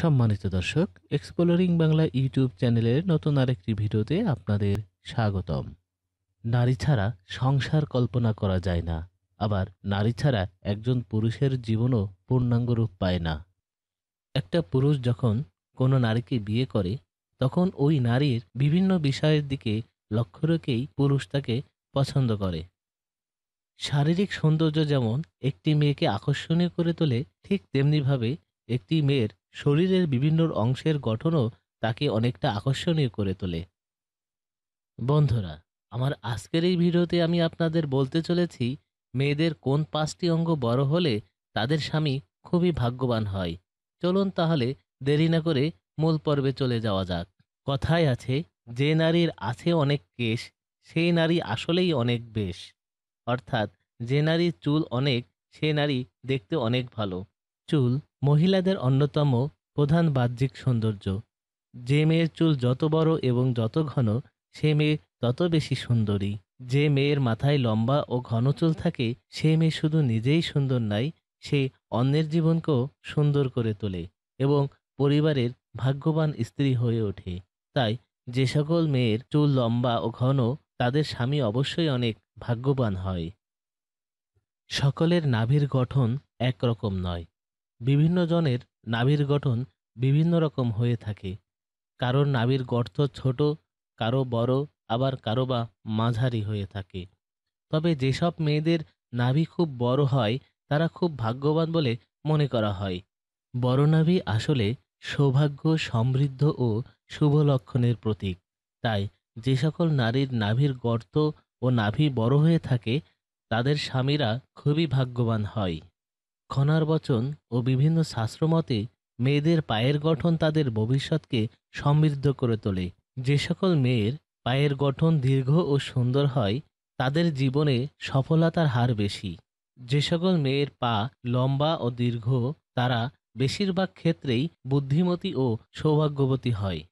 সম্মানিত দর্শক exploring Bangla YouTube চ্যানেলের নতুন আরেকটি ভিডিওতে আপনাদের স্বাগতম নারী ছাড়া সংসার কল্পনা করা যায় না আবার নারী ছাড়া একজন পুরুষের জীবনও পূর্ণাঙ্গ রূপ পায় না একটা পুরুষ যখন কোনো নারীকে বিয়ে করে তখন ওই নারীর বিভিন্ন বিষয়ের দিকে লক্ষ্য রেখেই পুরুষ তাকে পছন্দ করে শারীরিক সৌন্দর্য যেমন একটি মেয়েকে আকর্ষণীয় করে তোলে ঠিক তেমনিভাবে একটি মেয়ের শরীরের বিভিন্ন অংশের গঠনও তাকে অনেকটা আকর্ষণীয় করে তোলে বন্ধুরা আমার আজকের এই ভিডিওতে আমি আপনাদের বলতে চলেছি মেয়েদের কোন পাঁচটি অঙ্গ বড় হলে তাদের স্বামী খুবই ভাগ্যবান হয় চলুন তাহলে দেরি না করে মূল পর্বে চলে যাওয়া যাক কথায় আছে যে নারীর আছে অনেক কেশ সেই নারী আসলেই অনেক বেশ অর্থাৎ যে নারীর চুল অনেক সে নারী দেখতে অনেক ভালো চুল মহিলাদের অন্যতম প্রধান বাহ্যিক সৌন্দর্য যে মেয়ের চুল যত বড় এবং যত ঘন সে মেয়ে তত বেশি সুন্দরী যে মেয়ের মাথায় লম্বা ও ঘন চুল থাকে সে মেয়ে শুধু নিজেই সুন্দর নয় সে অন্যের জীবনকেও সুন্দর করে তোলে এবং পরিবারের ভাগ্যবান স্ত্রী হয়ে ওঠে তাই যে সকল মেয়ের চুল লম্বা ও ঘন তাদের স্বামী অবশ্যই অনেক ভাগ্যবান হয় সকলের নাভির গঠন একরকম নয় বিভিন্ন জনের নাভির গঠন বিভিন্ন রকম হয়ে থাকে কারোর নাভির গর্ত ছোট কারো বড় আবার কারো বা মাঝারি হয়ে থাকে তবে যেসব মেয়েদের নাভি খুব বড় হয় তারা খুব ভাগ্যবান বলে মনে করা হয় বড় নাভি আসলে সৌভাগ্য সমৃদ্ধ ও শুভ লক্ষণের প্রতীক তাই যে সকল নারীর নাভির গর্ত ও নাভি বড় হয়ে থাকে তাদের স্বামীরা খুবই ভাগ্যবান হয় খনার বচন ও বিভিন্ন শাস্ত্রমতে মেয়েদের পায়ের গঠন তাদের ভবিষ্যৎকে সমৃদ্ধ করে তোলে যে সকল মেয়ের পায়ের গঠন দীর্ঘ ও সুন্দর হয় তাদের জীবনে সফলতার হার বেশি যে সকল মেয়ের পা লম্বা ও দীর্ঘ তারা বেশিরভাগ ক্ষেত্রেই বুদ্ধিমতী ও সৌভাগ্যবতী হয়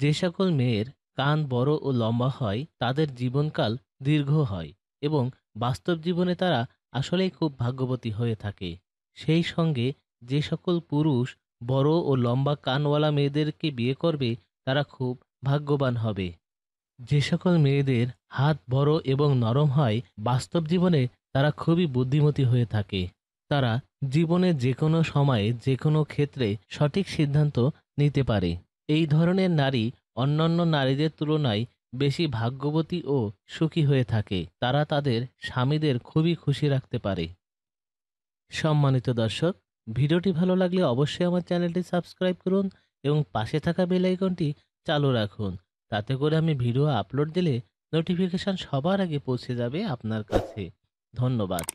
যে সকল মেয়ের কান বড় ও লম্বা হয় তাদের জীবনকাল দীর্ঘ হয় এবং বাস্তব জীবনে তারা আসলেই খুব ভাগ্যবতী হয়ে থাকে সেই সঙ্গে যে সকল পুরুষ বড় ও লম্বা কানওয়ালা মেয়েদেরকে বিয়ে করবে তারা খুব ভাগ্যবান হবে যে সকল মেয়েদের হাত বড় এবং নরম হয় বাস্তব জীবনে তারা খুবই বুদ্ধিমতী হয়ে থাকে তারা জীবনে যে কোনো সময়ে যে কোনো ক্ষেত্রে সঠিক সিদ্ধান্ত নিতে পারে এই ধরনের নারী অন্যান্য নারীদের তুলনায় বেশি ভাগ্যবতী ও সুখী হয়ে থাকে তারা তাদের স্বামীদের খুবই খুশি রাখতে পারে সম্মানিত দর্শক ভিডিওটি ভালো লাগলে অবশ্যই আমার চ্যানেলটি সাবস্ক্রাইব করুন এবং পাশে থাকা বেল আইকনটি চালু রাখুন তাতে করে আমি ভিডিও আপলোড দিলে নোটিফিকেশান সবার আগে পৌঁছে যাবে আপনার কাছে ধন্যবাদ